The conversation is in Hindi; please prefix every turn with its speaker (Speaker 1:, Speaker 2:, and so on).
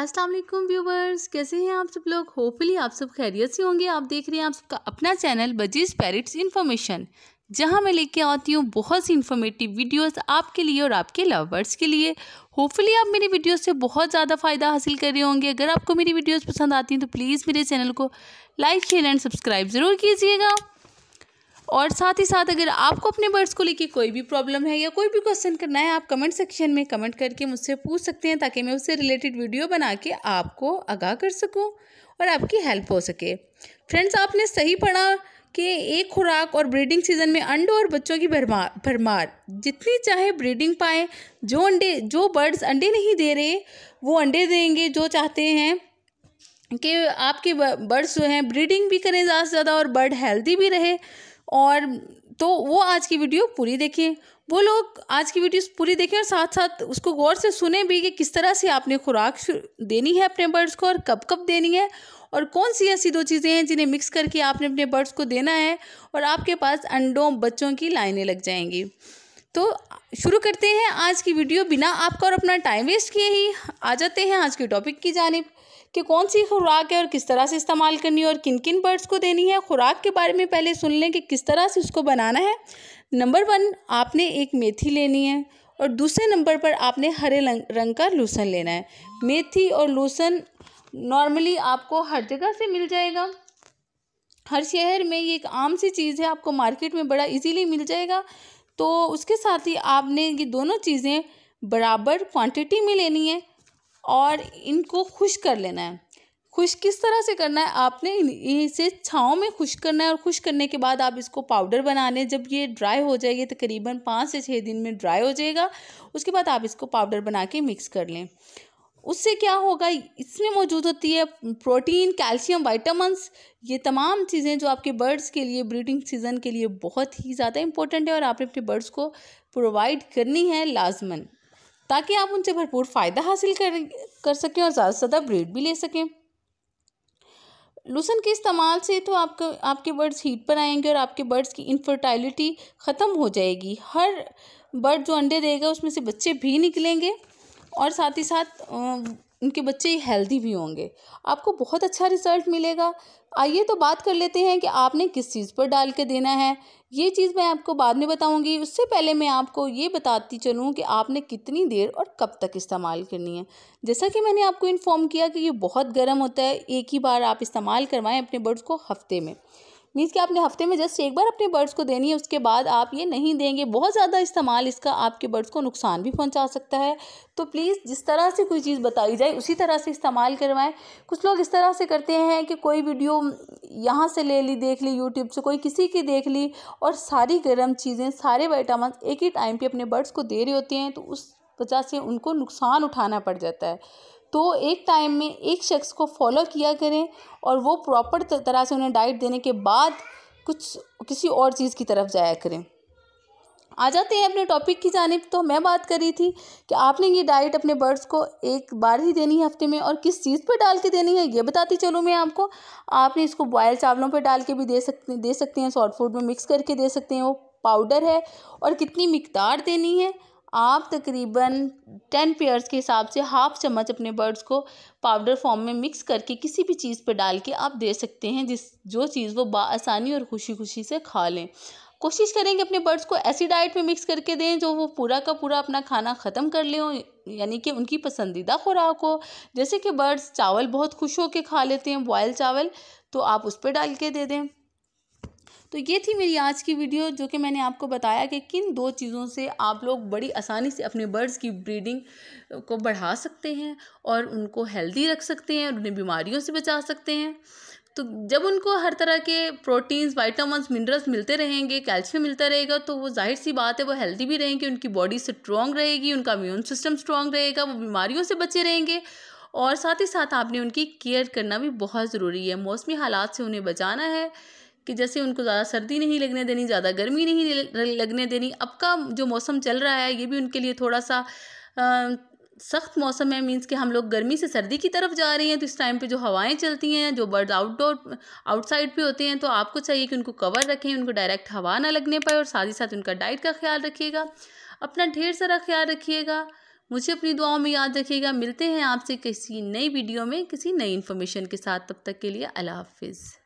Speaker 1: अस्सलाम वालेकुम व्यूवर्स कैसे हैं आप सब लोग होपफुली आप सब खैरियत से होंगे आप देख रहे हैं आप सबका अपना चैनल बजीज पैरिट्स इन्फॉर्मेशन जहां मैं लेके आती हूँ बहुत सी इन्फॉर्मेटिव वीडियोस आपके लिए और आपके लवर्स के लिए होपफुली आप मेरी वीडियोस से बहुत ज़्यादा फ़ायदा हासिल कर रहे होंगे अगर आपको मेरी वीडियोज़ पसंद आती हैं तो प्लीज़ मेरे चैनल को लाइक शेयर एंड सब्सक्राइब ज़रूर कीजिएगा और साथ ही साथ अगर आपको अपने बर्ड्स को लेके कोई भी प्रॉब्लम है या कोई भी क्वेश्चन करना है आप कमेंट सेक्शन में कमेंट करके मुझसे पूछ सकते हैं ताकि मैं उससे रिलेटेड वीडियो बना के आपको आगाह कर सकूँ और आपकी हेल्प हो सके फ्रेंड्स आपने सही पढ़ा कि एक खुराक और ब्रीडिंग सीजन में अंडों और बच्चों की भरमार भरमार जितनी चाहे ब्रीडिंग पाए जो अंडे जो बर्ड्स अंडे नहीं दे रहे वो अंडे देंगे जो चाहते हैं कि आपके बर्ड्स जो हैं ब्रीडिंग भी करें ज़्यादा से ज़्यादा और बर्ड हेल्दी भी रहे और तो वो आज की वीडियो पूरी देखिए वो लोग आज की वीडियो पूरी देखें और साथ साथ उसको गौर से सुने भी कि किस तरह से आपने खुराक देनी है अपने बर्ड्स को और कब कब देनी है और कौन सी ऐसी दो चीज़ें हैं जिन्हें मिक्स करके आपने अपने बर्ड्स को देना है और आपके पास अंडों बच्चों की लाइनें लग जाएंगी तो शुरू करते हैं आज की वीडियो बिना आपका और अपना टाइम वेस्ट किए ही आ जाते हैं आज के टॉपिक की जानब कि कौन सी खुराक है और किस तरह से इस्तेमाल करनी है और किन किन बर्ड्स को देनी है खुराक के बारे में पहले सुन लें कि किस तरह से उसको बनाना है नंबर वन आपने एक मेथी लेनी है और दूसरे नंबर पर आपने हरे रंग का लूसन लेना है मेथी और लूसन नॉर्मली आपको हर जगह से मिल जाएगा हर शहर में ये एक आम सी चीज़ है आपको मार्केट में बड़ा इजीली मिल जाएगा तो उसके साथ ही आपने ये दोनों चीज़ें बराबर क्वांटिटी में लेनी है और इनको खुश कर लेना है खुश किस तरह से करना है आपने इसे छाँव में खुश करना है और खुश करने के बाद आप इसको पाउडर बनाने जब ये ड्राई हो जाएगी तकरीबन तो पाँच से छः दिन में ड्राई हो जाएगा उसके बाद आप इसको पाउडर बना के मिक्स कर लें उससे क्या होगा इसमें मौजूद होती है प्रोटीन कैल्शियम वाइटामस ये तमाम चीज़ें जो आपके बर्ड्स के लिए ब्रीडिंग सीज़न के लिए बहुत ही ज़्यादा इंपॉर्टेंट है और आपने अपने बर्ड्स को प्रोवाइड करनी है लाजमन ताकि आप उनसे भरपूर फ़ायदा हासिल कर कर सकें और ज़्यादा से ज़्यादा ब्रेड भी ले सकें लूसन के इस्तेमाल से तो आपके आपके बर्ड्स हीट पर आएंगे और आपके बर्ड्स की इनफर्टाइलिटी ख़त्म हो जाएगी हर बर्ड जो अंडे देगा उसमें से बच्चे भी निकलेंगे और साथ ही साथ उनके बच्चे हेल्दी भी होंगे आपको बहुत अच्छा रिज़ल्ट मिलेगा आइए तो बात कर लेते हैं कि आपने किस चीज़ पर डाल के देना है ये चीज़ मैं आपको बाद में बताऊंगी उससे पहले मैं आपको ये बताती चलूँ कि आपने कितनी देर और कब तक इस्तेमाल करनी है जैसा कि मैंने आपको इन्फॉर्म किया कि ये बहुत गर्म होता है एक ही बार आप इस्तेमाल करवाएँ अपने बर्ड्स को हफ्ते में मीन्स कि आपने हफ्ते में जस्ट एक बार अपने बर्ड्स को देनी है उसके बाद आप ये नहीं देंगे बहुत ज़्यादा इस्तेमाल इसका आपके बर्ड्स को नुकसान भी पहुँचा सकता है तो प्लीज़ जिस तरह से कोई चीज़ बताई जाए उसी तरह से इस्तेमाल करवाएं कुछ लोग इस तरह से करते हैं कि कोई वीडियो यहाँ से ले ली देख ली यूट्यूब से कोई किसी की देख ली और सारी गर्म चीज़ें सारे वाइटामस एक ही टाइम पर अपने बर्ड्स को दे रहे होती हैं तो उस वजह से उनको नुकसान उठाना पड़ जाता है तो एक टाइम में एक शख्स को फॉलो किया करें और वो प्रॉपर तरह से उन्हें डाइट देने के बाद कुछ किसी और चीज़ की तरफ जाया करें आ जाते हैं अपने टॉपिक की जानब तो मैं बात कर रही थी कि आपने ये डाइट अपने बर्ड्स को एक बार ही देनी है हफ्ते में और किस चीज़ पर डाल के देनी है ये बताती चलूँ मैं आपको आपने इसको बॉयल चावलों पर डाल के भी दे सकते दे सकते हैं सॉल्ट फूड में मिक्स करके दे सकते हैं वो पाउडर है और कितनी मकदार देनी है आप तकरीबन टेन पेयर्स के हिसाब से हाफ चम्मच अपने बर्ड्स को पाउडर फॉर्म में मिक्स करके किसी भी चीज़ पर डाल के आप दे सकते हैं जिस जो चीज़ वो बसानी और खुशी खुशी से खा लें कोशिश करें कि अपने बर्ड्स को ऐसी डाइट में मिक्स करके दें जो वो पूरा का पूरा अपना खाना ख़त्म कर लें यानी कि उनकी पसंदीदा खुराक हो जैसे कि बर्ड्स चावल बहुत खुश होकर खा लेते हैं बॉयल चावल तो आप उस पर डाल के दे दें तो ये थी मेरी आज की वीडियो जो कि मैंने आपको बताया कि किन दो चीज़ों से आप लोग बड़ी आसानी से अपने बर्ड्स की ब्रीडिंग को बढ़ा सकते हैं और उनको हेल्दी रख सकते हैं और उन्हें बीमारियों से बचा सकते हैं तो जब उनको हर तरह के प्रोटीन्स वाइटामस मिनरल्स मिलते रहेंगे कैल्शियम मिलता रहेगा तो वो जाहिर सी बात है वो हेल्दी भी रहेंगे उनकी बॉडी स्ट्रॉन्ग रहेगी उनका इम्यून सिस्टम स्ट्रॉन्ग रहेगा वो बीमारियों से बचे रहेंगे और साथ ही साथ आपने उनकी केयर करना भी बहुत ज़रूरी है मौसमी हालात से उन्हें बचाना है कि जैसे उनको ज़्यादा सर्दी नहीं लगने देनी ज़्यादा गर्मी नहीं लगने देनी अब का जो मौसम चल रहा है ये भी उनके लिए थोड़ा सा आ, सख्त मौसम है मीन्स कि हम लोग गर्मी से सर्दी की तरफ जा रहे हैं तो इस टाइम पे जो हवाएं चलती हैं जो बर्ड आउटडोर आउटसाइड पे होते हैं तो आपको चाहिए कि उनको कवर रखें उनको डायरेक्ट हवा ना लगने पाए और साथ ही साथ उनका डाइट का ख्याल रखिएगा अपना ढेर सारा ख्याल रखिएगा मुझे अपनी दुआओं में याद रखिएगा मिलते हैं आपसे किसी नई वीडियो में किसी नई इन्फॉर्मेशन के साथ तब तक के लिए अला हाफिज़